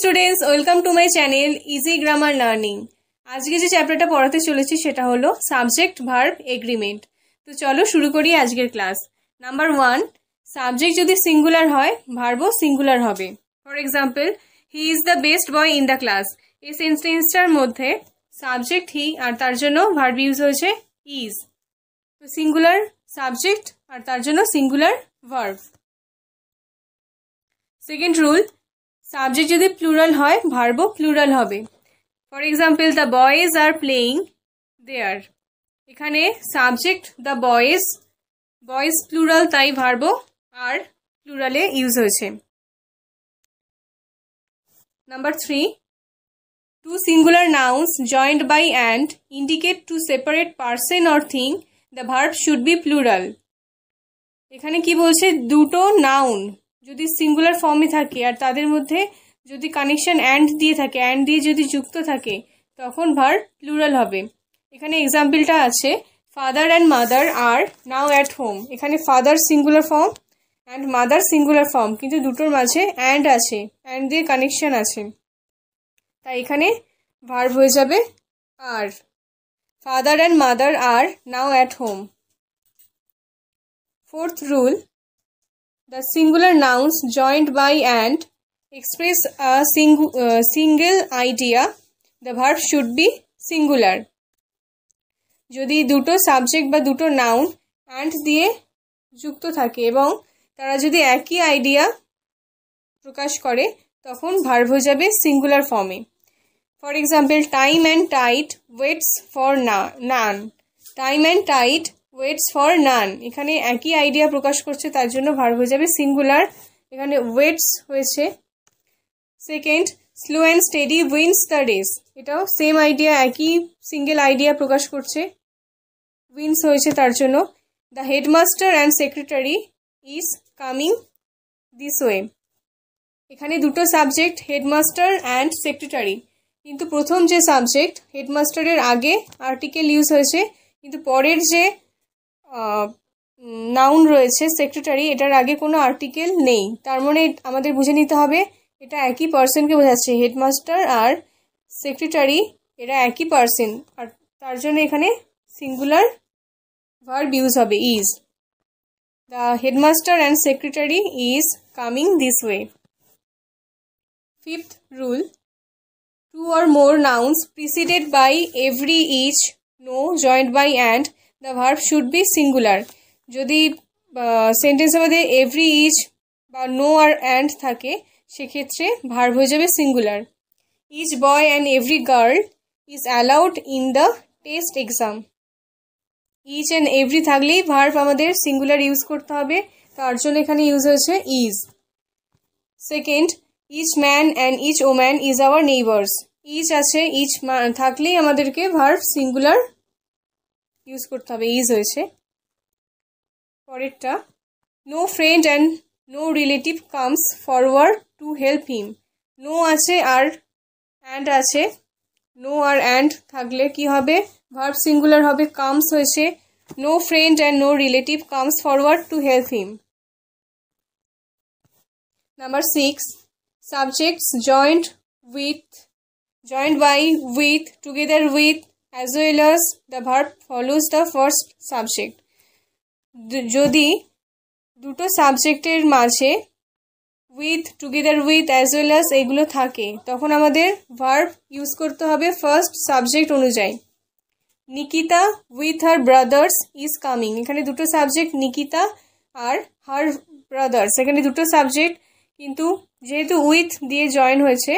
Students welcome to my channel easy grammar learning আজকে যে চ্যাপ্টারটা পড়াতে চলেছি সেটা হলো সাবজেক্ট ভার্ব এগ্রিমেন্ট তো চলো শুরু করি আজকের ক্লাস নাম্বার ওয়ান সাবজেক্ট যদি সিঙ্গুলার হয় ভার্বও সিঙ্গুলার হবে for example he is the best boy in the class এই সেন্টেন্সটার মধ্যে সাবজেক্ট হি আর তার জন্য ভার্ব ইউজ হয়েছে ইজ তো সিঙ্গুলার সাবজেক্ট আর তার জন্য singular verb second rule subject যদি প্লুরাল হয় ভার্ব প্লুরাল হবে for example the boys are playing there এখানে subject the boys boys plural তাই ভার্ব আর প্লুরালে ইউজ হয়েছে number three two singular nouns joined by and indicate two separate person or thing the verb should be plural এখানে কি বলছে দুটো noun যদি singular ফর্মই থাকে আর তাদের মধ্যে যদি কানেকশন অ্যান্ড দিয়ে থাকে অ্যান্ড দিয়ে যদি যুক্ত থাকে তখন ভার প্লুরাল হবে এখানে এক্সাম্পলটা আছে father and mother are now at home এখানে father singular form and mother singular form কিন্তু দুটোর মাঝে অ্যান্ড আছে অ্যান্ড দিয়ে কানেকশন আছে তাই এখানে ভার হয়ে যাবে are father and mother are now at home fourth rule The singular nouns joined by and express a sing uh, single idea. The verb should be singular. যদি দুটো subject বা দুটো নাউন অ্যান্ড দিয়ে যুক্ত থাকে এবং তারা যদি একই আইডিয়া প্রকাশ করে তখন ভার্ভ হয়ে যাবে সিঙ্গুলার ফর্মে for example time and tide waits for না none time and tide waits for none এখানে একই আইডিয়া প্রকাশ করছে তার জন্য ভার হয়ে যাবে সিঙ্গুলার এখানে ওয়েটস হয়েছে second slow and steady wins the race এটাও সেম আইডিয়া একই সিঙ্গেল আইডিয়া প্রকাশ করছে উইন্স হয়েছে তার জন্য the headmaster and secretary is coming this way এখানে দুটো সাবজেক্ট হেডমাস্টার অ্যান্ড সেক্রেটারি কিন্তু প্রথম যে সাবজেক্ট হেডমাস্টারের আগে আর্টিকেল ইউজ হয়েছে কিন্তু পরের যে নাউন রয়েছে সেক্রেটারি এটার আগে কোনো আর্টিকেল নেই তার মানে আমাদের বুঝে নিতে হবে এটা একই পার্সনকে বোঝাচ্ছে হেডমাস্টার আর সেক্রেটারি এরা একই পার্সন আর তার জন্য এখানে সিঙ্গুলার ভার্ব ইউজ হবে is the headmaster and secretary is coming this way fifth rule two or more nouns preceded by every is no joined by and the verb should be singular যদি সেন্টেন্সের মধ্যে every each বা no আর and থাকে সেক্ষেত্রে verb হয়ে যাবে singular each boy and every girl is allowed in the test exam each and every থাকলেই ভার্ব আমাদের সিঙ্গুলার ইউজ করতে হবে তার জন্য এখানে ইউজ হয়েছে is second each man and each woman is our neighbours each আছে ইচ থাকলেই আমাদেরকে ভার্ব সিঙ্গুলার ইউজ করতে হবে ইজ হয়েছে পরেরটা no friend and no relative comes forward to help him no আছে আর অ্যান্ড আছে নো আর অ্যান্ড থাকলে কি হবে ভার্ভ সিঙ্গুলার হবে কামস হয়েছে no friend and no relative comes forward to help him number six subjects joined with joined by with together with as well as the verb follows the first subject যদি দুটো সাবজেক্টের মাঝে with together with as well as এগুলো থাকে তখন আমাদের verb use করতে হবে ফার্স্ট সাবজেক্ট অনুযায়ী Nikita with her brothers is coming এখানে দুটো সাবজেক্ট নিকিতা আর হার ব্রাদার্স এখানে দুটো সাবজেক্ট কিন্তু যেহেতু উইথ দিয়ে জয়েন হয়েছে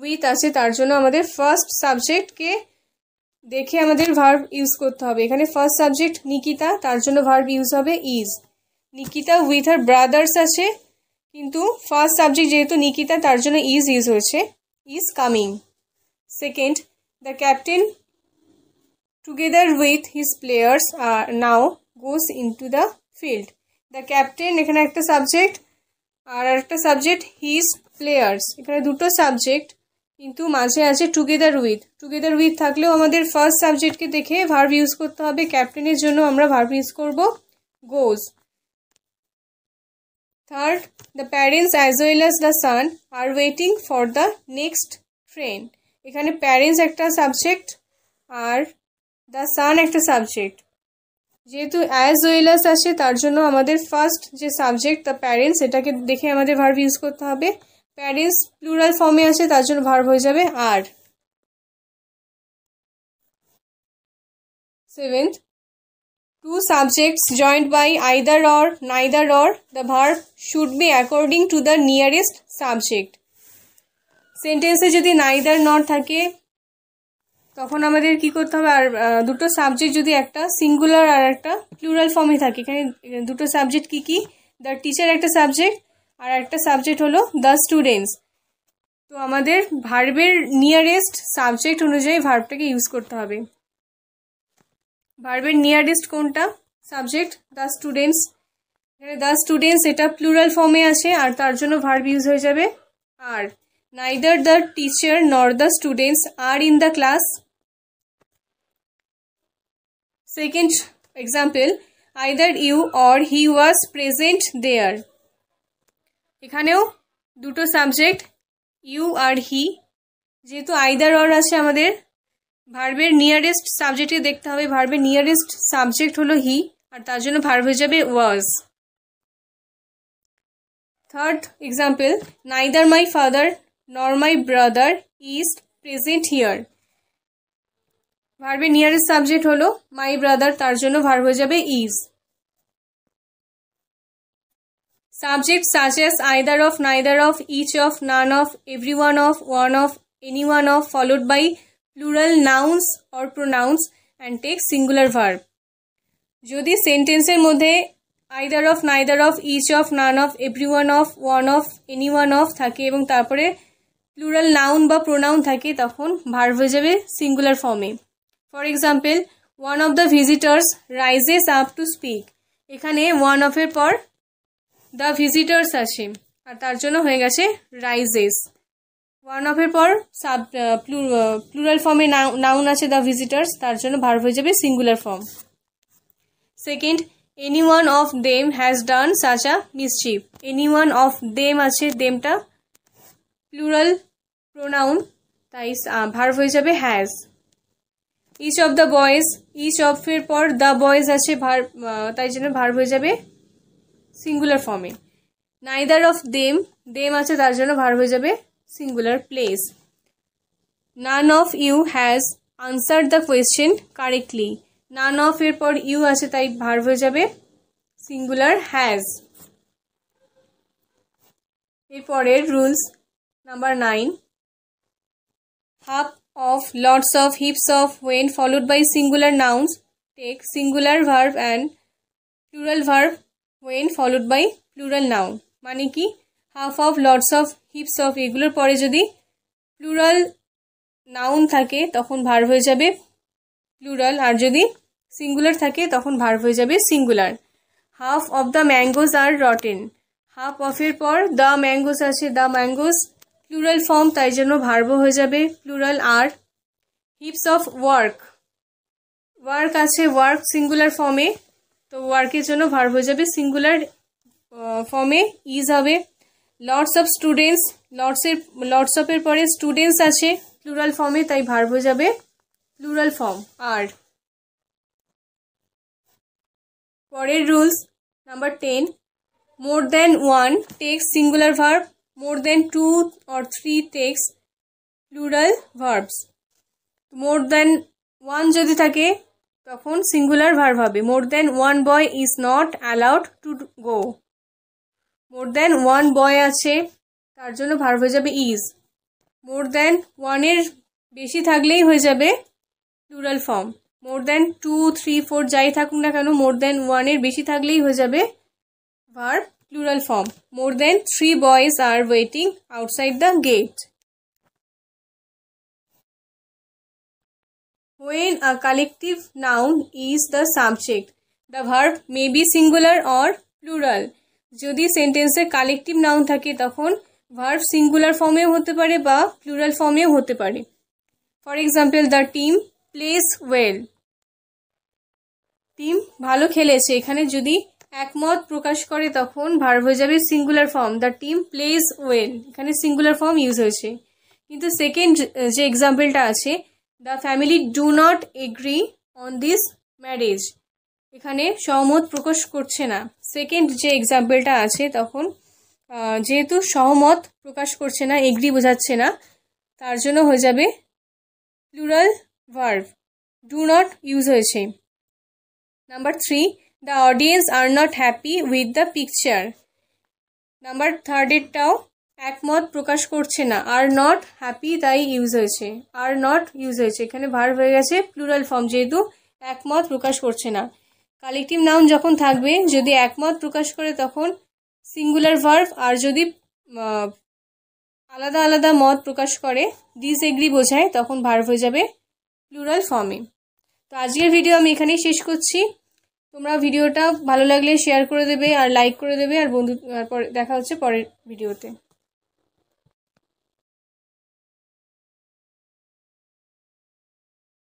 উইথ আছে তার জন্য আমাদের ফার্স্ট সাবজেক্টকে দেখে আমাদের ভার্ব ইউজ করতে হবে এখানে ফার্স্ট সাবজেক্ট নিকিতা তার জন্য ভার্ব ইউজ হবে is Nikita with her brothers আছে কিন্তু ফার্স্ট সাবজেক্ট যেহেতু নিকিতা তার জন্য ইজ ইউজ হয়েছে is coming second the captain together with his players are now goes into the field the captain এখানে একটা সাবজেক্ট আর একটা সাবজেক্ট হিজ প্লেয়ার্স এখানে দুটো সাবজেক্ট কিন্তু মাঝে আছে টুগেদার উইথ টুগেদার উইথ থাকলেও আমাদের ফার্স্ট সাবজেক্টকে দেখে ভার্ভ ইউজ করতে হবে ক্যাপ্টেনের জন্য আমরা ভার্ভ ইউজ করব goes third the parents as well as the son are waiting for the next train এখানে প্যারেন্টস একটা সাবজেক্ট আর দ্য সান একটা সাবজেক্ট যেহেতু অ্যাজ ওয়েল আছে তার জন্য আমাদের ফার্স্ট যে সাবজেক্ট দ্য প্যারেন্টস এটাকে দেখে আমাদের ভার্ভ ইউজ করতে হবে প্যারেন্টস প্লুরাল ফর্মে আছে তার জন্য ভার হয়ে যাবে are seventh two subjects joined by either or neither or the verb should be according to the nearest subject সেন্টেন্সে যদি নাইদার নর থাকে তখন আমাদের কি করতে হবে আর দুটো সাবজেক্ট যদি একটা সিঙ্গুলার আর একটা প্লুরাল ফর্মে থাকে এখানে দুটো সাবজেক্ট কি কি দ্য টিচার একটা সাবজেক্ট আর একটা সাবজেক্ট হলো দ্য স্টুডেন্টস তো আমাদের ভার্বের নিয়ারেস্ট সাবজেক্ট অনুযায়ী ভার্বটাকে ইউজ করতে হবে ভার্বের নিয়ারেস্ট কোনটা সাবজেক্ট দ্য স্টুডেন্টস এখানে দ্য স্টুডেন্টস এটা প্লুরাল ফর্মে আছে আর তার জন্য ভার্ব ইউজ হয়ে যাবে are neither the teacher nor the students are in the class second example either you or he was present there এখানেও দুটো সাবজেক্ট ইউ আর হি যেহেতু আইদার অর আছে আমাদের ভার্বের নিয়ারেস্ট সাবজেক্টে দেখতে হবে ভার্বের নিয়ারেস্ট সাবজেক্ট হলো হি আর তার জন্য ভার্ব হয়ে যাবে was third example neither my father nor my brother is present here ভার্বের নিয়ারেস্ট সাবজেক্ট হলো মাই ব্রাদার তার জন্য ভার্ব হয়ে যাবে is Subjects such as either of, neither of, each of, none of, every one of, one of, any one of, followed by plural nouns or pronouns and take singular verb. যদি সেন্টেন্সের মধ্যে either of neither of each of none of every one of one of any one of থাকে এবং তারপরে plural noun বা pronoun থাকে তখন verb হয়ে যাবে সিঙ্গুলার ফর্মে for example one of the visitors rises up to speak এখানে ওয়ান অফের পর দ্য ভিজিটার্স আছে আর তার জন্য হয়ে গেছে রাইজেস ওয়ান অফের পর সাব প্লুরাল ফর্মে নাউন আছে দ্য ভিজিটার্স তার জন্য ভার হয়ে যাবে singular form second any one of them has done such a mischief any one of them আছে দেমটা প্লুরাল প্রোনাউন তাই ভার হয়ে যাবে has each of the boys each অফের পর দ্য বয়েজ আছে ভার তাই জন্য ভার হয়ে যাবে সিঙ্গুলার ফর্মে নাইদার অফ দেম দেম আছে তার জন্য ভার হয়ে যাবে singular place none of you has answer the question correctly none of এর পর ইউ আছে তাই ভার হয়ে যাবে সিঙ্গুলার হ্যাজ এরপরের rules number nine half of lots of heaps of when followed by singular nouns take singular verb and plural verb when followed by plural noun মানে কি half of lots of heaps of এগুলোর পরে যদি plural noun থাকে তখন verb হয়ে যাবে plural আর যদি সিঙ্গুলার থাকে তখন ভার হয়ে যাবে singular half of the mangoes are rotten half অফের পর দ্য ম্যাঙ্গোস আছে দ্য ম্যাঙ্গোস প্লুরাল ফর্ম তাই জন্য ভার্ব হয়ে যাবে প্লুরাল আর হিপস অফ ওয়ার্ক ওয়ার্ক আছে ওয়ার্ক সিঙ্গুলার ফর্মে তো ওয়ার্কের জন্য ভার হয়ে যাবে সিঙ্গুলার ফর্মে ইজ হবে লর্ডস অফ স্টুডেন্টস লর্ডসের লর্ডস অফের পরে স্টুডেন্টস আছে প্লুরাল ফর্মে তাই ভার হয়ে যাবে প্লুরাল ফর্ম আর পরের rules number ten more than one takes singular verb more than two or three takes plural verbs more than one যদি থাকে তখন সিঙ্গুলার ভার্ভ হবে more than one boy is not allowed to go more than one boy আছে তার জন্য verb হয়ে যাবে is more দেন ওয়ানের বেশি থাকলেই হয়ে যাবে plural form more than two three four যাই থাকুক না কেন মোর দেন ওয়ানের বেশি থাকলেই হয়ে যাবে verb plural form more than three boys are waiting outside the gate When a collective noun is the subject, the verb may be singular or plural. যদি সেন্টেন্সে কালেকটিভ নাউন থাকে তখন ভার্ব সিঙ্গুলার ফর্মেও হতে পারে বা প্লুরাল ফর্মেও হতে পারে for example the team plays well team ভালো খেলেছে এখানে যদি একমত প্রকাশ করে তখন ভার্ভ হয়ে যাবে singular form the team plays well এখানে সিঙ্গুলার ফর্ম ইউজ হয়েছে কিন্তু সেকেন্ড যে এক্সাম্পলটা আছে the family do not agree on this marriage এখানে সহমত প্রকাশ করছে না সেকেন্ড যে এক্সাম্পলটা আছে তখন যেহেতু সহমত প্রকাশ করছে না এগ্রি বোঝাচ্ছে না তার জন্য হয়ে যাবে plural verb do not use হয়েছে number three the audience are not happy with the picture number থার্ডেরটাও একমত প্রকাশ করছে না আর নট হ্যাপি তাই ইউজ হয়েছে আর নট ইউজ হয়েছে এখানে ভার হয়ে গেছে প্লুরাল ফর্ম যেহেতু একমত প্রকাশ করছে না কালেকটিভ নাউন যখন থাকবে যদি একমত প্রকাশ করে তখন সিঙ্গুলার ভার্ভ আর যদি আলাদা আলাদা মত প্রকাশ করে ডিসএগ্রি বোঝায় তখন ভার্ভ হয়ে যাবে প্লুরাল ফর্মে তো আজকের ভিডিও আমি এখানেই শেষ করছি তোমরা ভিডিওটা ভালো লাগলে শেয়ার করে দেবে আর লাইক করে দেবে আর বন্ধু দেখা হচ্ছে পরের ভিডিওতে